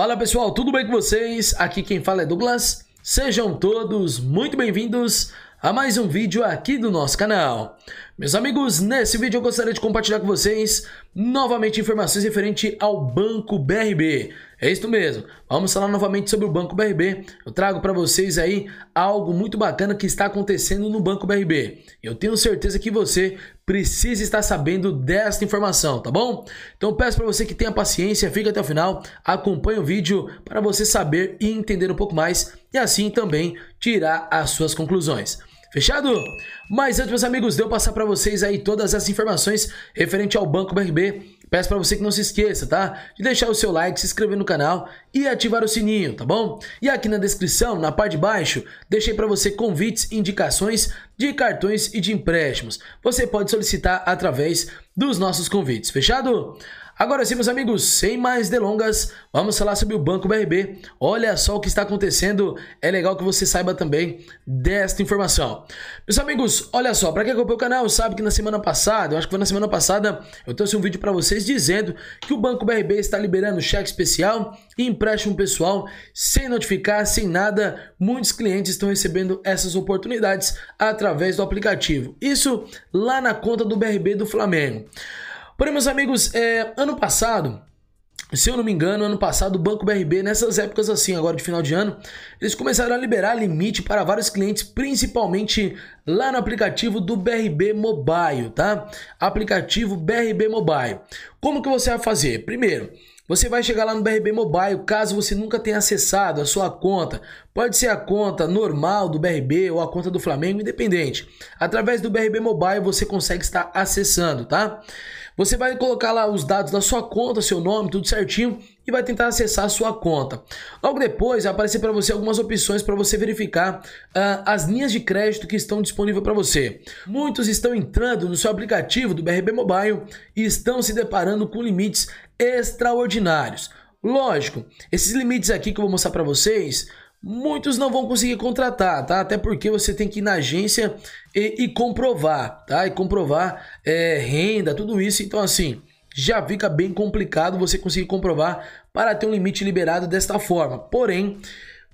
Fala pessoal, tudo bem com vocês? Aqui quem fala é Douglas. Sejam todos muito bem-vindos a mais um vídeo aqui do nosso canal. Meus amigos, nesse vídeo eu gostaria de compartilhar com vocês novamente informações referente ao Banco BRB. É isso mesmo, vamos falar novamente sobre o Banco BRB. Eu trago para vocês aí algo muito bacana que está acontecendo no Banco BRB. Eu tenho certeza que você precisa estar sabendo desta informação, tá bom? Então peço para você que tenha paciência, fique até o final, acompanhe o vídeo para você saber e entender um pouco mais e assim também tirar as suas conclusões. Fechado? Mas antes, meus amigos, de eu passar para vocês aí todas as informações referente ao Banco BRB, Peço para você que não se esqueça, tá? De deixar o seu like, se inscrever no canal e ativar o sininho, tá bom? E aqui na descrição, na parte de baixo, deixei para você convites e indicações de cartões e de empréstimos. Você pode solicitar através dos nossos convites, fechado? Agora sim, meus amigos, sem mais delongas, vamos falar sobre o Banco BRB. Olha só o que está acontecendo, é legal que você saiba também desta informação. Meus amigos, olha só, para quem acompanha o canal sabe que na semana passada, eu acho que foi na semana passada, eu trouxe um vídeo para vocês dizendo que o Banco BRB está liberando cheque especial e empréstimo pessoal sem notificar, sem nada. Muitos clientes estão recebendo essas oportunidades através do aplicativo. Isso lá na conta do BRB do Flamengo. Porém, meus amigos, é, ano passado, se eu não me engano, ano passado o Banco BRB, nessas épocas assim, agora de final de ano, eles começaram a liberar limite para vários clientes, principalmente lá no aplicativo do BRB Mobile, tá? Aplicativo BRB Mobile. Como que você vai fazer? Primeiro, você vai chegar lá no BRB Mobile, caso você nunca tenha acessado a sua conta. Pode ser a conta normal do BRB ou a conta do Flamengo, independente. Através do BRB Mobile você consegue estar acessando, tá? Você vai colocar lá os dados da sua conta, seu nome, tudo certinho e vai tentar acessar a sua conta. Logo depois vai aparecer para você algumas opções para você verificar uh, as linhas de crédito que estão disponíveis para você. Muitos estão entrando no seu aplicativo do BRB Mobile e estão se deparando com limites extraordinários. Lógico, esses limites aqui que eu vou mostrar para vocês muitos não vão conseguir contratar, tá? Até porque você tem que ir na agência e, e comprovar, tá? E comprovar é, renda, tudo isso. Então, assim, já fica bem complicado você conseguir comprovar para ter um limite liberado desta forma. Porém,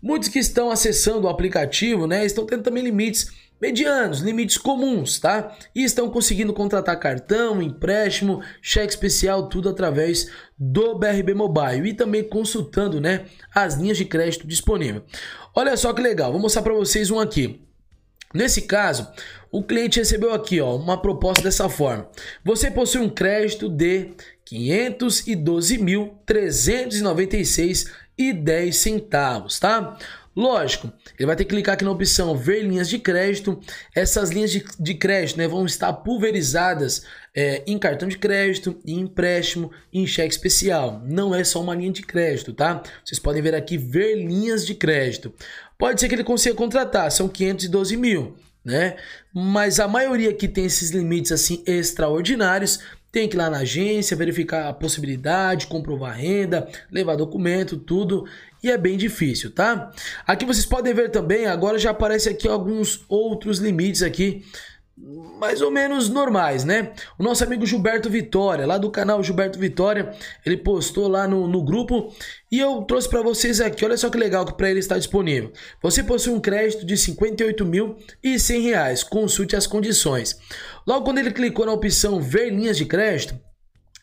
Muitos que estão acessando o aplicativo, né, estão tendo também limites medianos, limites comuns, tá? E estão conseguindo contratar cartão, empréstimo, cheque especial, tudo através do BRB Mobile e também consultando, né, as linhas de crédito disponível. Olha só que legal, vou mostrar para vocês um aqui. Nesse caso, o cliente recebeu aqui ó, uma proposta dessa forma. Você possui um crédito de 512.396,10 centavos, tá? Lógico, ele vai ter que clicar aqui na opção ver linhas de crédito. Essas linhas de, de crédito né, vão estar pulverizadas é, em cartão de crédito, em empréstimo, em cheque especial. Não é só uma linha de crédito, tá? Vocês podem ver aqui ver linhas de crédito. Pode ser que ele consiga contratar, são 512 mil. Né? Mas a maioria que tem esses limites assim extraordinários tem que ir lá na agência, verificar a possibilidade, comprovar a renda, levar documento, tudo. E é bem difícil, tá? Aqui vocês podem ver também, agora já aparece aqui alguns outros limites aqui mais ou menos normais, né? O nosso amigo Gilberto Vitória, lá do canal Gilberto Vitória, ele postou lá no, no grupo e eu trouxe para vocês aqui. Olha só que legal que para ele está disponível. Você possui um crédito de R$ reais. Consulte as condições. Logo quando ele clicou na opção Ver linhas de crédito,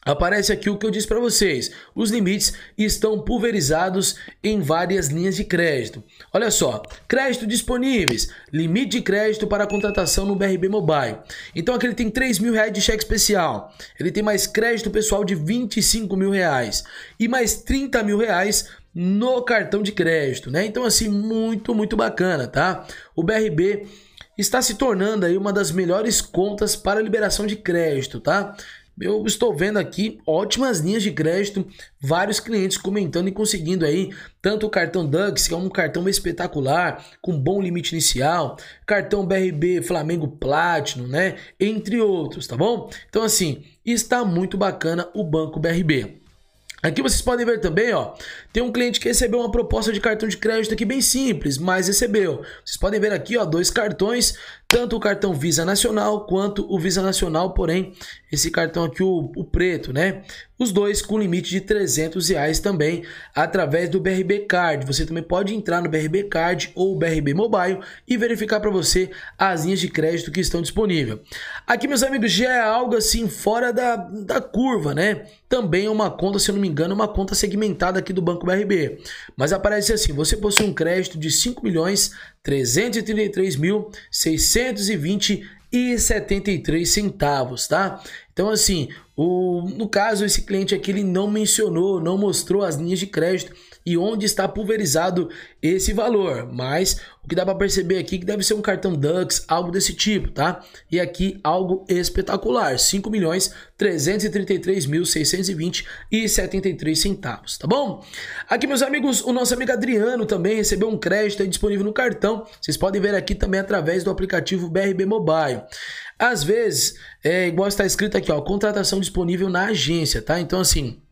Aparece aqui o que eu disse para vocês. Os limites estão pulverizados em várias linhas de crédito. Olha só, crédito disponíveis, limite de crédito para contratação no BRB Mobile. Então aqui ele tem 3 mil reais de cheque especial. Ele tem mais crédito pessoal de 25 mil reais e mais 30 mil reais no cartão de crédito, né? Então assim muito muito bacana, tá? O BRB está se tornando aí uma das melhores contas para liberação de crédito, tá? eu estou vendo aqui ótimas linhas de crédito, vários clientes comentando e conseguindo aí tanto o cartão Ducks, que é um cartão espetacular, com bom limite inicial, cartão BRB Flamengo Platinum, né? Entre outros, tá bom? Então, assim, está muito bacana o Banco BRB. Aqui vocês podem ver também, ó, tem um cliente que recebeu uma proposta de cartão de crédito aqui bem simples, mas recebeu. Vocês podem ver aqui, ó, dois cartões, tanto o cartão Visa Nacional quanto o Visa Nacional, porém, esse cartão aqui, o, o preto, né? Os dois com limite de 300 reais também, através do BRB Card. Você também pode entrar no BRB Card ou BRB Mobile e verificar para você as linhas de crédito que estão disponíveis. Aqui, meus amigos, já é algo assim fora da, da curva, né? Também é uma conta, se eu não me engano, uma conta segmentada aqui do Banco o www.cicred.com.br. Mas aparece assim: você possui um crédito de 5 milhões 333 mil 620 e 73 centavos, tá? Então assim, no caso esse cliente aqui ele não mencionou, não mostrou as linhas de crédito e onde está pulverizado esse valor. Mas o que dá para perceber aqui é que deve ser um cartão Dux, algo desse tipo, tá? E aqui algo espetacular, 5 milhões 333 mil e 73 centavos, tá bom? Aqui, meus amigos, o nosso amigo Adriano também recebeu um crédito disponível no cartão. Vocês podem ver aqui também através do aplicativo BRB Mobile. Às vezes, é igual está escrito aqui, ó, contratação disponível na agência, tá? Então, assim,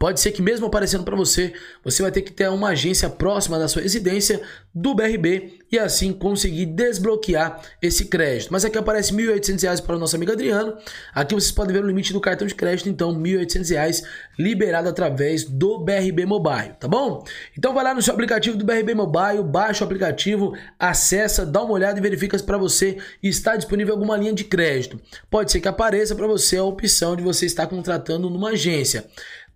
Pode ser que mesmo aparecendo para você, você vai ter que ter uma agência próxima da sua residência do BRB e assim conseguir desbloquear esse crédito. Mas aqui aparece R$ 1.800 para o nosso amigo Adriano. Aqui vocês podem ver o limite do cartão de crédito, então R$ 1.800 liberado através do BRB Mobile, tá bom? Então vai lá no seu aplicativo do BRB Mobile, baixa o aplicativo, acessa, dá uma olhada e verifica se para você está disponível alguma linha de crédito. Pode ser que apareça para você é a opção de você estar contratando numa agência.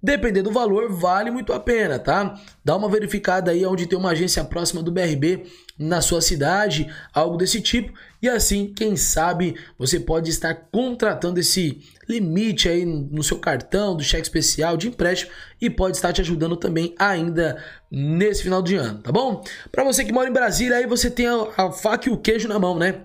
Dependendo do valor, vale muito a pena, tá? Dá uma verificada aí onde tem uma agência próxima do BRB na sua cidade, algo desse tipo. E assim, quem sabe, você pode estar contratando esse limite aí no seu cartão do cheque especial de empréstimo e pode estar te ajudando também ainda nesse final de ano, tá bom? Para você que mora em Brasília, aí você tem a, a faca e o queijo na mão, né?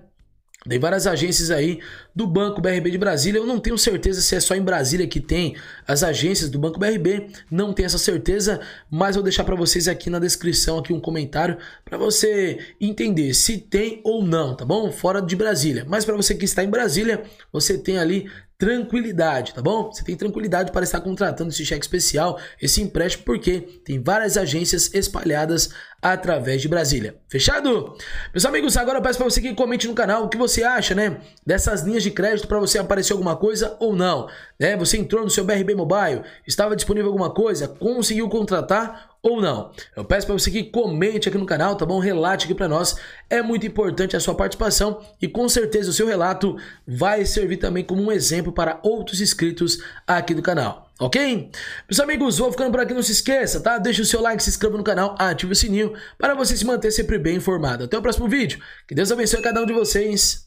Tem várias agências aí do Banco BRB de Brasília. Eu não tenho certeza se é só em Brasília que tem as agências do Banco BRB. Não tenho essa certeza, mas vou deixar para vocês aqui na descrição aqui um comentário para você entender se tem ou não, tá bom? Fora de Brasília. Mas para você que está em Brasília, você tem ali tranquilidade, tá bom? Você tem tranquilidade para estar contratando esse cheque especial, esse empréstimo, porque tem várias agências espalhadas através de Brasília. Fechado? Meus amigos, agora eu peço para você que comente no canal o que você acha, né? Dessas linhas de crédito para você aparecer alguma coisa ou não. Né? Você entrou no seu BRB Mobile, estava disponível alguma coisa, conseguiu contratar ou não. Eu peço para você que comente aqui no canal, tá bom? Relate aqui para nós. É muito importante a sua participação e com certeza o seu relato vai servir também como um exemplo para outros inscritos aqui do canal. Ok? Meus amigos, vou ficando por aqui, não se esqueça, tá? Deixa o seu like, se inscreva no canal, ative o sininho para você se manter sempre bem informado. Até o próximo vídeo. Que Deus abençoe cada um de vocês.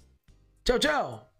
Tchau, tchau!